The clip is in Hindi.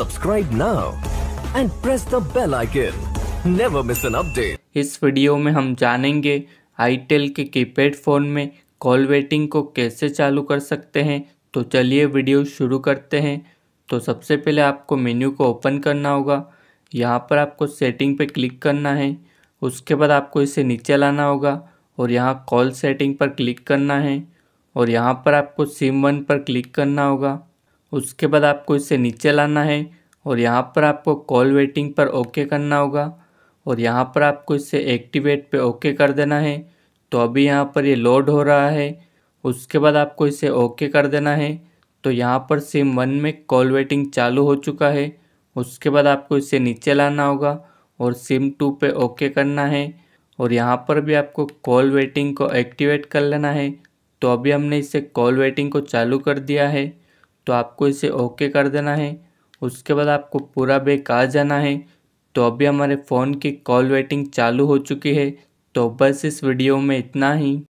subscribe now and press the bell icon. Never miss an update. इस वीडियो में हम जानेंगे आईटेल के कीपैड फ़ोन में कॉल वेटिंग को कैसे चालू कर सकते हैं तो चलिए वीडियो शुरू करते हैं तो सबसे पहले आपको मेन्यू को ओपन करना होगा यहाँ पर आपको सेटिंग पे क्लिक करना है उसके बाद आपको इसे नीचे लाना होगा और यहाँ कॉल सेटिंग पर क्लिक करना है और यहाँ पर आपको सिम वन पर क्लिक करना होगा उसके बाद आपको इसे नीचे लाना है और यहाँ पर आपको कॉल वेटिंग पर ओके करना होगा और यहाँ पर आपको इसे एक्टिवेट पे ओके कर देना है तो अभी यहाँ पर ये लोड हो रहा है उसके बाद आपको इसे ओके कर देना है तो यहाँ पर सिम वन में कॉल वेटिंग चालू हो चुका है उसके बाद आपको इसे नीचे लाना होगा और सिम टू पे ओके करना है और यहाँ पर भी आपको कॉल वेटिंग को एक्टिवेट कर लेना है तो अभी हमने इसे कॉल वेटिंग को चालू कर दिया है तो आपको इसे ओके कर देना है उसके बाद आपको पूरा बैक आ जाना है तो अभी हमारे फ़ोन की कॉल वेटिंग चालू हो चुकी है तो बस इस वीडियो में इतना ही